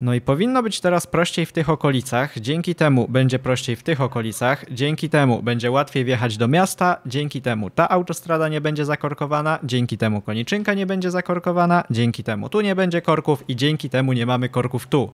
No i powinno być teraz prościej w tych okolicach, dzięki temu będzie prościej w tych okolicach, dzięki temu będzie łatwiej wjechać do miasta, dzięki temu ta autostrada nie będzie zakorkowana, dzięki temu koniczynka nie będzie zakorkowana, dzięki temu tu nie będzie korków i dzięki temu nie mamy korków tu.